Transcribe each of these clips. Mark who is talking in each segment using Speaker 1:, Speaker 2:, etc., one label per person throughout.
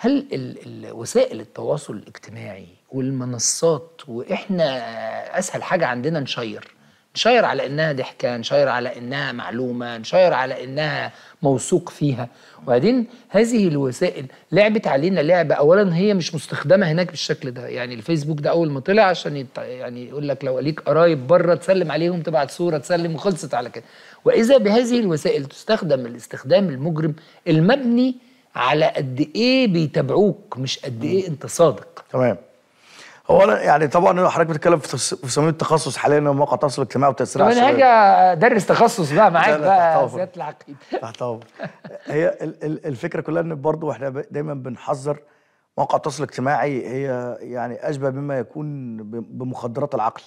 Speaker 1: هل وسائل التواصل الاجتماعي والمنصات واحنا اسهل حاجه عندنا نشير نشير على انها ضحكه نشير على انها معلومه نشير على انها موثوق فيها وبعدين هذه الوسائل لعبت علينا لعبه اولا هي مش مستخدمه هناك بالشكل ده يعني الفيسبوك ده اول ما طلع عشان يت... يعني يقول لك لو ليك قرايب بره تسلم عليهم تبعت صوره تسلم وخلصت على كده واذا بهذه الوسائل تستخدم الاستخدام المجرم المبني على قد ايه
Speaker 2: بيتابعوك مش قد ايه انت صادق تمام هو انا يعني طبعا حضرتك بتتكلم في صميم التخصص حاليا مواقع التواصل الاجتماعي وتاثيرها على الشباب انا هاجي ادرس تخصص بقى معاك بقى سياده العقيد تحت هي الفكره كلها ان برضه احنا دايما بنحذر مواقع التواصل الاجتماعي هي يعني اشبه بما يكون بمخدرات العقل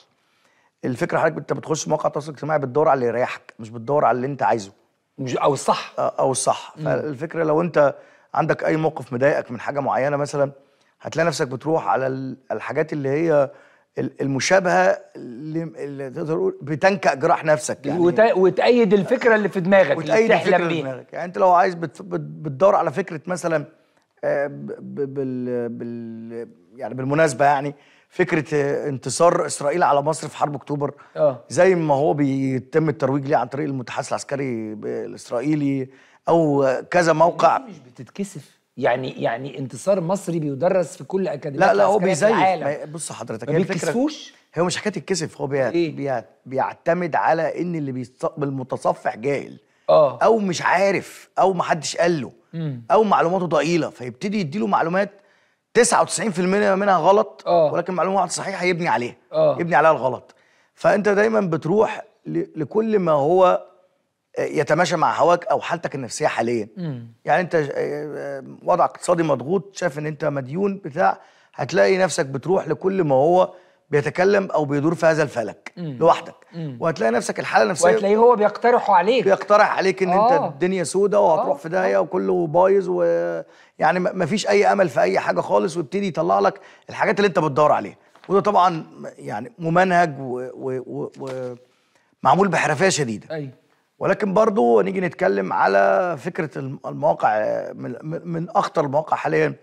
Speaker 2: الفكره حضرتك انت بتخش مواقع التواصل الاجتماعي بتدور على اللي يريحك مش بتدور على اللي انت عايزه او الصح او الصح فالفكره لو انت عندك اي موقف مضايقك من حاجه معينه مثلا هتلاقي نفسك بتروح على الحاجات اللي هي المشابهه اللي تقدر تقول بتنكأ جراح نفسك يعني وت... وتأيد الفكره اللي في دماغك وتأيد اللي بتحلم بيها دماغك يعني انت لو عايز بت... بتدور على فكره مثلا آه، بال... بال... يعني بالمناسبه يعني فكره انتصار اسرائيل على مصر في حرب اكتوبر أوه. زي ما هو بيتم الترويج ليه عن طريق المتحدث العسكري الاسرائيلي او كذا موقع مش بتتكسف
Speaker 1: يعني يعني
Speaker 2: انتصار مصري بيدرس في كل اكاديميات لا لا هو بيزيف بص حضرتك ما بيتكسفوش هو مش حكايه الكسف هو إيه؟ بيعتمد على ان اللي بيتصفح المتصفح جاهل اه او مش عارف او ما حدش قال له او معلوماته ضئيله فيبتدي يديله معلومات 99% منها غلط أوه. ولكن معلومه واحده صحيحه يبني عليها آه. يبني عليها الغلط فانت دايما بتروح لكل ما هو يتماشى مع هواك او حالتك النفسيه حاليا مم. يعني انت آه، آه، وضع اقتصادي مضغوط شايف ان انت مديون بتاع هتلاقي نفسك بتروح لكل ما هو بيتكلم او بيدور في هذا الفلك مم. لوحدك مم. وهتلاقي نفسك الحاله النفسيه وهتلاقيه هو بيقترحه عليك بيقترح عليك ان أوه. انت آه. الدنيا سودة وهتروح آه. في داهيه وكله بايظ ويعني مفيش اي امل في اي حاجه خالص ويبتدي يطلع لك الحاجات اللي انت بتدور عليها وده طبعا يعني ممنهج ومعمول بحرفيه شديده أي. ولكن برضه نيجي نتكلم على فكره المواقع من, من اخطر المواقع حاليا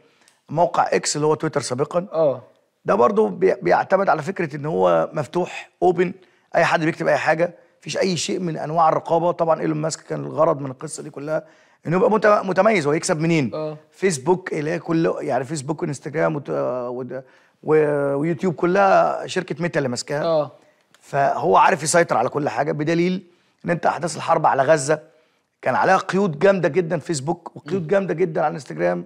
Speaker 2: موقع اكس اللي هو تويتر سابقا اه ده برضو بيعتمد على فكره ان هو مفتوح اوبن اي حد بيكتب اي حاجه مفيش اي شيء من انواع الرقابه طبعا ايلون ماسك كان الغرض من القصه دي كلها انه يبقى متميز هو يكسب منين أوه. فيسبوك اللي كله يعني فيسبوك وانستجرام ويوتيوب كلها شركه ميتا اللي ماسكاها آه. فهو عارف يسيطر على كل حاجه بدليل ان انت احداث الحرب على غزه كان عليها قيود جامده جدا فيسبوك وقيود جامده جدا على انستغرام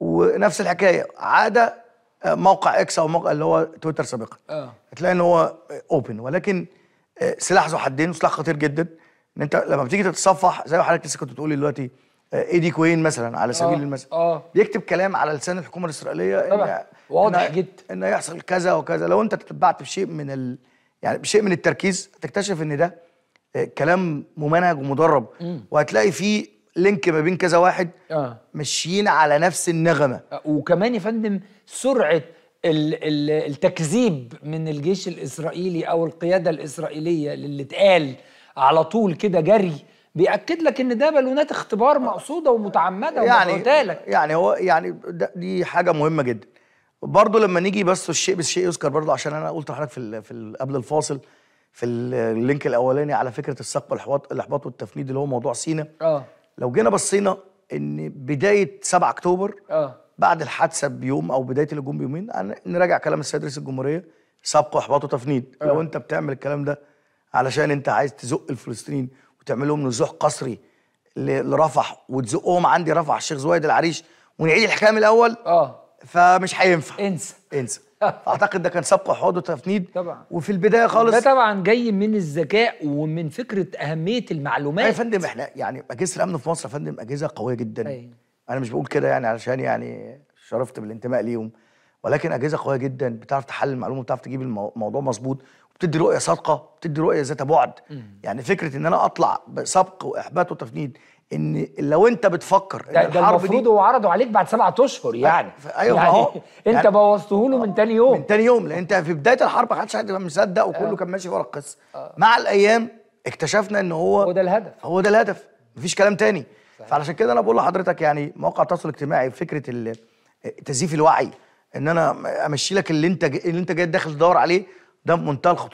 Speaker 2: ونفس الحكايه عاده موقع اكس او موقع اللي هو تويتر سابقا اه هتلاقي ان هو اوبن ولكن آه، سلاح ذو حدين وسلاح خطير جدا ان انت لما بتيجي تتصفح زي ما حضرتك لسه كنت بتقولي دلوقتي ايدي آه، كوين مثلا على سبيل آه المثال آه بيكتب كلام على لسان الحكومه الاسرائيليه طبعا واضح جدا انه يحصل كذا وكذا لو انت تتبعت بشيء من ال... يعني بشيء من التركيز هتكتشف ان ده آه، كلام ممنهج ومدرب وهتلاقي فيه لينك ما بين كذا واحد آه. ماشيين على نفس النغمه
Speaker 1: آه، وكمان يا فندم سرعه التكذيب من الجيش الاسرائيلي او القياده الاسرائيليه اللي اتقال على طول كده جري بيأكد لك ان ده بالونات اختبار مقصوده ومتعمده يعني
Speaker 2: يعني هو يعني دي حاجه مهمه جدا برضه لما نيجي بس الشيء بالشيء يذكر برضه عشان انا قلت لحضرتك في الـ في الـ قبل الفاصل في اللينك الاولاني على فكره السقف الاحباط والتفنيد اللي هو موضوع سينا اه لو جينا بصينا ان بدايه 7 اكتوبر اه بعد الحادثه بيوم او بدايه الهجوم بيومين نراجع كلام السيد رئيس الجمهوريه سبق واحباط وتفنيد آه. لو انت بتعمل الكلام ده علشان انت عايز تزق الفلسطينيين وتعمل لهم نزوح قسري لرفح وتزقهم عندي رفح الشيخ زويد العريش ونعيد الحكايه من الاول اه فمش هينفع انسى انسى اعتقد ده كان سبق حوض وتفنيد طبعا وفي البدايه خالص ده طبعا جاي من الذكاء ومن فكره اهميه المعلومات يا فندم احنا يعني اجهزه الامن في مصر يا فندم اجهزه قويه جدا أي. انا مش بقول كده يعني علشان يعني شرفت بالانتماء ليهم ولكن اجهزه قويه جدا بتعرف تحلل المعلومه بتعرف تجيب الموضوع مظبوط وبتدي رؤيه صادقه بتدي رؤيه ذات بعد يعني فكره ان انا اطلع بسبق واحباط وتفنيد ان لو انت بتفكر ان ده, ده المفروض هو
Speaker 1: عرضه عليك بعد سبعة اشهر أه،
Speaker 2: يعني ايوه يعني اهو انت يعني بوظته له من أه، تاني يوم من تاني يوم لان انت في بدايه الحرب ما حدش كان مصدق وكله أه. كان ماشي ورا القصه أه. مع الايام اكتشفنا ان هو هو ده الهدف هو ده الهدف مفيش كلام تاني فعلشان كده انا بقول لحضرتك يعني مواقع التواصل الاجتماعي فكره تزييف الوعي ان انا امشي لك اللي انت اللي انت جاي داخل تدور عليه ده منتهى الخطوره